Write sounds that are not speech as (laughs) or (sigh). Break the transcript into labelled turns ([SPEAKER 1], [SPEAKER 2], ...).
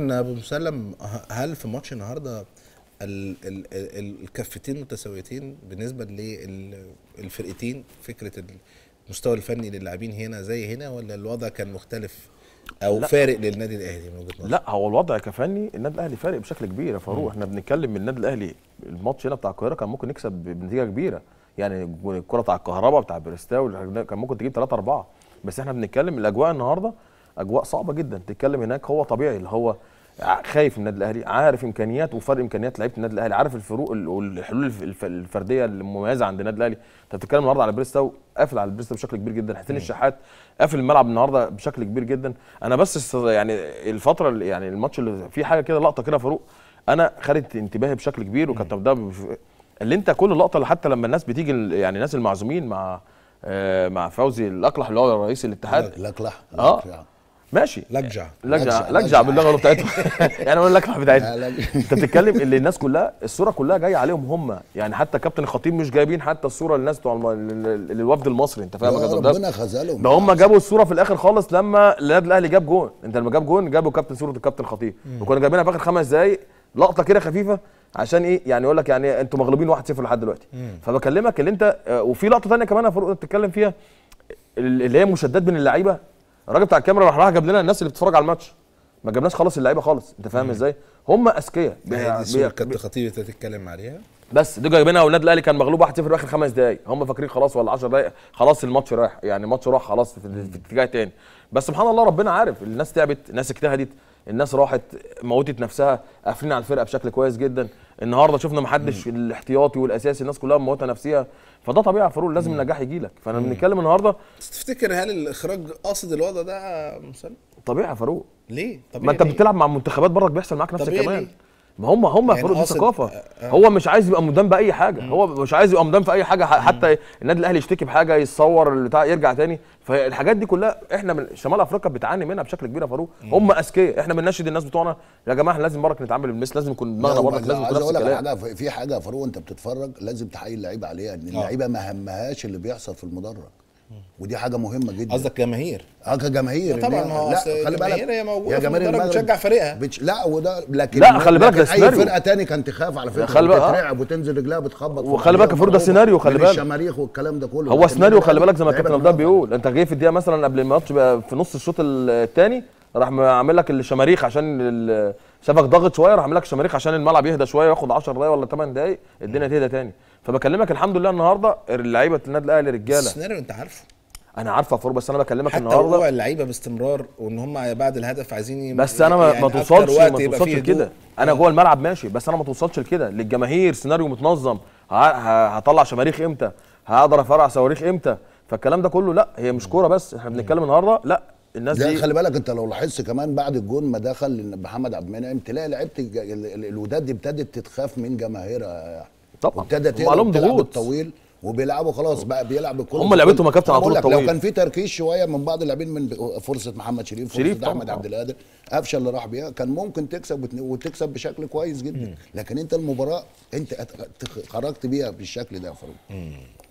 [SPEAKER 1] ابو مسلم هل في ماتش النهارده الكفتين متساويتين بالنسبه للفرقتين فكره المستوى الفني للاعبين هنا زي هنا ولا الوضع كان مختلف او لا. فارق للنادي الاهلي من وجهه لا هو الوضع كفني النادي الاهلي فارق بشكل كبير يا فاروق احنا بنتكلم من النادي الاهلي الماتش هنا بتاع القاهره كان ممكن يكسب بنتيجه كبيره يعني الكره بتاع الكهرباء بتاع بريستاو كان ممكن تجيب 3 4 بس احنا بنتكلم الاجواء النهارده اجواء صعبه جدا تتكلم هناك هو طبيعي اللي هو خايف النادي الاهلي عارف امكانيات وفرق امكانيات لعيبه النادي الاهلي عارف الفروق والحلول الفرديه المميزه عند النادي الاهلي انت بتتكلم النهارده على بريستاو قافل على بريستاو بشكل كبير جدا حسين الشحات قافل الملعب النهارده بشكل كبير جدا انا بس يعني الفتره يعني الماتش اللي في حاجه كده لقطه كده فاروق انا خدت انتباهي بشكل كبير وكانت ده اللي انت كل لقطه اللي حتى لما الناس بتيجي يعني الناس المعزومين مع آه، مع فوزي الاقلح اللي هو رئيس الاتحاد الاقلح اه يعني. ماشي لجع لجع لجع باللغه بتاعتهم (laughs) يعني اقول لك بتاعتهم انت بتتكلم اللي الناس كلها الصوره كلها جايه عليهم هم يعني حتى كابتن الخطيب مش جايبين حتى الصوره للناس بتوع الوفد المصري انت فاهم ده ربنا خذلهم ده هم جابوا الصوره في الاخر خالص لما النادي الاهلي جاب جون انت لما جاب جون جابوا كابتن صوره الكابتن الخطيب وكنا جايبينها في اخر خمس دقائق لقطه كده خفيفه عشان ايه يعني يقول لك يعني انتوا مغلوبين 1-0 لحد دلوقتي فبكلمك اللي انت آه، وفي لقطه ثانيه كمان فاروق بتتكلم فيها اللي هي مشدات بين اللعيبه الراجل بتاع الكاميرا راح راح جاب لنا الناس اللي بتتفرج على الماتش ما جابناش خالص اللعيبه خالص انت فاهم ازاي هم اذكياء دي كانت خطيبه تتكلم عليها بس دي جايبينها اولاد الاهلي كان مغلوب 1-0 في اخر خمس دقائق هم فاكرين خلاص ولا 10 دقائق خلاص الماتش رايح يعني الماتش راح خلاص في اتجاه تاني بس سبحان الله ربنا عارف الناس تعبت الناس اجتهدت الناس راحت موتت نفسها قافلين على الفرقه بشكل كويس جدا النهارده شفنا ما حدش الاحتياطي والاساسي الناس كلها مموته نفسها فده طبيعي يا فاروق لازم النجاح يجي لك فانا بنتكلم النهارده تفتكر هل الاخراج قاصد الوضع ده مسلم طبيعي يا فاروق ليه طبيعي ما انت بتلعب مع منتخبات بره بيحصل معاك نفس الكلام ما هم هم المفروض دي ثقافه أه هو مش عايز يبقى مدان باي حاجه مم. هو مش عايز يبقى مدان في اي حاجه حتى النادي الاهلي يشتكي بحاجه يتصور بتاع يرجع تاني فالحاجات دي كلها احنا من شمال افريقيا بتعاني منها بشكل كبير يا فاروق هم اذكياء احنا بنناشد الناس بتوعنا يا جماعه احنا لازم مره نتعامل بالمثل لازم يكون دماغنا برك لازم يكون نفس الكلام
[SPEAKER 2] في حاجه يا فاروق انت بتتفرج لازم تحيي اللعيبه عليها ان آه. اللعيبه ما همهاش اللي بيحصل في المدرج ودي حاجه مهمه جدا قصدك جماهير اه كجماهير طبعا ما هو لا خلي بالك هي موجوده يا جماهير المغرب بتشجع فريقها بتش... لا وده
[SPEAKER 1] لكن لا خلي بالك ده سيناريو اي فرقه
[SPEAKER 2] تاني كانت تخاف على فكره خلي بالك بتترعب وتنزل رجلها بتخبط
[SPEAKER 1] وخلي بالك ده سيناريو خلي يعني بالك
[SPEAKER 2] الشماريخ والكلام ده كله هو سيناريو خلي بالك زي ما الكابتن رمضان
[SPEAKER 1] بيقول انت جاي في الدقيقه مثلا قبل الماتش في نص الشوط الثاني راح عامل لك الشماريخ عشان شافك ضاغط شويه راح عامل لك الشماريخ عشان الملعب يهدى شويه ياخد 10 دقايق ولا 8 دقايق الدنيا تهدى تاني فبكلمك الحمد لله النهارده اللعيبه النادي الاهلي رجاله السيناريو انت عارفه انا عارفه فور بس انا بكلمك حتى النهارده حتى اللعيبه باستمرار وان هم بعد الهدف عايزين بس انا ما, يعني ما توصلش ما توصلش لكده انا آه. جوه الملعب ماشي بس انا ما توصلش لكده للجماهير سيناريو متنظم هطلع شماريخ امتى هقدر افرع صواريخ امتى فالكلام ده كله لا هي مش كوره بس احنا بنتكلم النهارده لا الناس دي خلي بالك
[SPEAKER 2] انت لو لاحظت كمان بعد الجون ما دخل محمد عبد المنعم تلاقي لعيبه الوداد دي ابتدت تتخاف من جماهيرها طبعا ابتدى عليهم ضغوط طويل وبيلعبوا خلاص بقى بيلعب الكوره هم لعبتهم يا كابتن على طول لو كان في تركيز شويه من بعض اللاعبين من فرصه محمد شريف فرصه شريف احمد عبد القادر قفشه اللي راح بيها كان ممكن تكسب وتكسب بشكل كويس جدا لكن انت المباراه انت خرجت بيها بالشكل ده يا فاروق